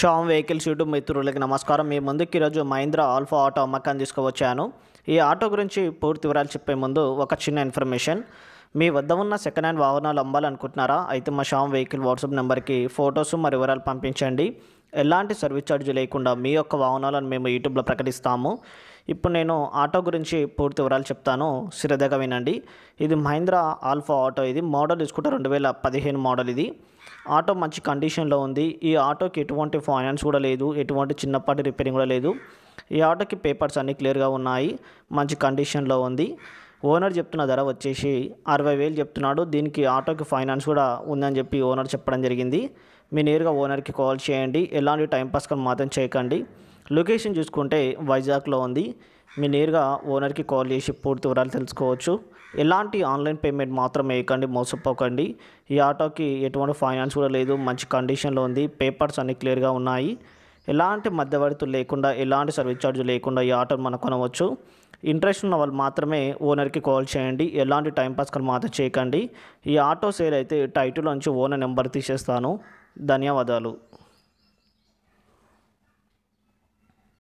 Sam vehicles YouTube మిత్రులకి నమస్కారం మీ ముందుకి ఈరోజు మహీంద్రా ఆల్ఫా ఆటో అమ్మకాన్ని తీసుకువచ్చాను ఈ ఆటో గురించి పూర్తి వివరాలు చెప్పే ముందు ఒక చిన్న ఇన్ఫర్మేషన్ మీ వద్ద ఉన్న సెకండ్ హ్యాండ్ వాహనాలు అమ్మాలనుకుంటున్నారా అయితే మా షామ్ వెహికల్ వాట్సాప్ నెంబర్కి ఫొటోస్ మరి వివరాలు పంపించండి ఎలాంటి సర్వీస్ ఛార్జ్ లేకుండా మీ యొక్క వాహనాలను మేము యూట్యూబ్లో ప్రకటిస్తాము ఇప్పుడు నేను ఆటో గురించి పూర్తి వివరాలు చెప్తాను శ్రద్ధగా వినండి ఇది మహీంద్రా ఆల్ఫా ఆటో ఇది మోడల్ తీసుకుంటే రెండు వేల పదిహేను మోడల్ ఇది ఆటో మంచి కండిషన్లో ఉంది ఈ ఆటోకి ఎటువంటి ఫైనాన్స్ కూడా లేదు ఎటువంటి చిన్నపాటి రిపేరింగ్ కూడా లేదు ఈ ఆటోకి పేపర్స్ అన్నీ క్లియర్గా ఉన్నాయి మంచి కండిషన్లో ఉంది ఓనర్ చెప్తున్న ధర వచ్చేసి అరవై వేలు చెప్తున్నాడు దీనికి ఆటోకి ఫైనాన్స్ కూడా ఉందని చెప్పి ఓనర్ చెప్పడం జరిగింది మీ నేరుగా ఓనర్కి కాల్ చేయండి ఎలాంటి పాస్ కానీ మాత్రం చేయకండి లొకేషన్ చూసుకుంటే వైజాగ్లో ఉంది మీ నేరుగా ఓనర్కి కాల్ చేసి పూర్తి వివరాలు తెలుసుకోవచ్చు ఎలాంటి ఆన్లైన్ పేమెంట్ మాత్రం వేయకండి మోసపోకండి ఈ ఆటోకి ఎటువంటి ఫైనాన్స్ కూడా లేదు మంచి కండిషన్లో ఉంది పేపర్స్ అన్నీ క్లియర్గా ఉన్నాయి ఎలాంటి మధ్యవర్తులు లేకుండా ఎలాంటి సర్వీస్ ఛార్జ్ లేకుండా ఈ ఆటో మనం కొనవచ్చు ఇంట్రెస్ట్ ఉన్న వాళ్ళు మాత్రమే ఓనర్కి కాల్ చేయండి ఎలాంటి టైంపాస్ మాత్రం చేయకండి ఈ ఆటో సేల్ అయితే టైటిల్ నుంచి ఓనర్ నెంబర్ తీసేస్తాను ధన్యవాదాలు